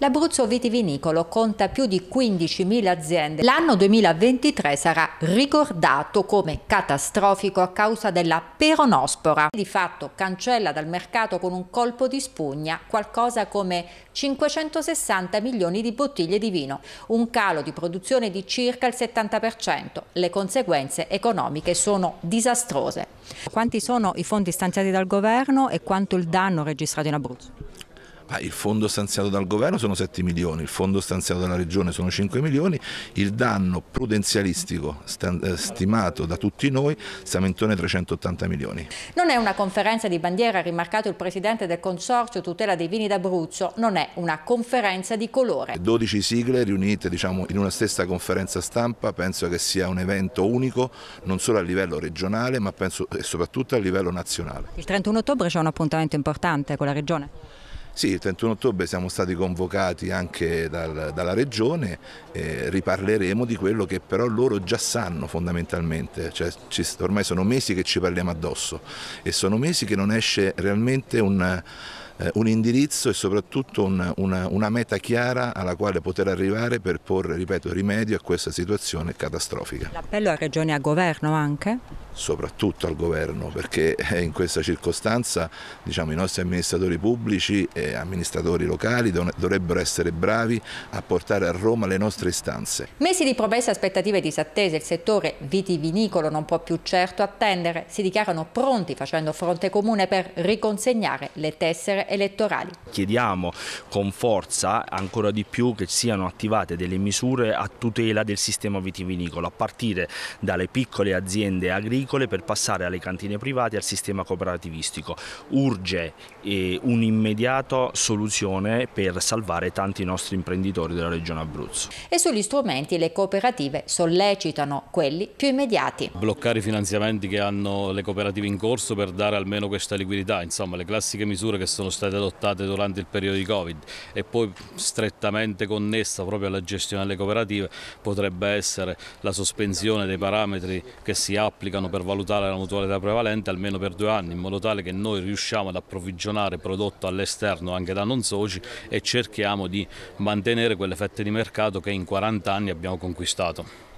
L'Abruzzo vitivinicolo conta più di 15.000 aziende. L'anno 2023 sarà ricordato come catastrofico a causa della peronospora. Di fatto cancella dal mercato con un colpo di spugna qualcosa come 560 milioni di bottiglie di vino, un calo di produzione di circa il 70%. Le conseguenze economiche sono disastrose. Quanti sono i fondi stanziati dal governo e quanto il danno registrato in Abruzzo? Ah, il fondo stanziato dal governo sono 7 milioni, il fondo stanziato dalla regione sono 5 milioni, il danno prudenzialistico eh, stimato da tutti noi siamo intorno ai 380 milioni. Non è una conferenza di bandiera, ha rimarcato il presidente del Consorzio Tutela dei Vini d'Abruzzo, non è una conferenza di colore. 12 sigle riunite diciamo, in una stessa conferenza stampa penso che sia un evento unico non solo a livello regionale ma penso e soprattutto a livello nazionale. Il 31 ottobre c'è un appuntamento importante con la regione? Sì, il 31 ottobre siamo stati convocati anche dal, dalla Regione, eh, riparleremo di quello che però loro già sanno fondamentalmente, cioè, ci, ormai sono mesi che ci parliamo addosso e sono mesi che non esce realmente un eh, un indirizzo e soprattutto un, una, una, meta chiara alla quale poter arrivare per porre, ripeto, rimedio a questa situazione catastrofica. L'appello a Regione e a Governo anche? soprattutto al governo perché eh, in questa circostanza diciamo, i nostri amministratori pubblici e amministratori locali dovrebbero essere bravi a portare a Roma le nostre istanze. Mesi di promesse, aspettative e disattese, il settore vitivinicolo non può più certo attendere, si dichiarano pronti facendo fronte comune per riconsegnare le tessere elettorali. Chiediamo con forza ancora di più che siano attivate delle misure a tutela del sistema vitivinicolo a partire dalle piccole aziende agricole agricole per passare alle cantine private e al sistema cooperativistico. Urge eh, un'immediata soluzione per salvare tanti nostri imprenditori della regione Abruzzo. E sugli strumenti le cooperative sollecitano quelli più immediati. Bloccare i finanziamenti che hanno le cooperative in corso per dare almeno questa liquidità, insomma le classiche misure che sono state adottate durante il periodo di Covid e poi strettamente connessa proprio alla gestione delle cooperative potrebbe essere la sospensione dei parametri che si applicano per per valutare la mutualità prevalente almeno per due anni in modo tale che noi riusciamo ad approvvigionare prodotto all'esterno anche da non soci e cerchiamo di mantenere quelle fette di mercato che in 40 anni abbiamo conquistato.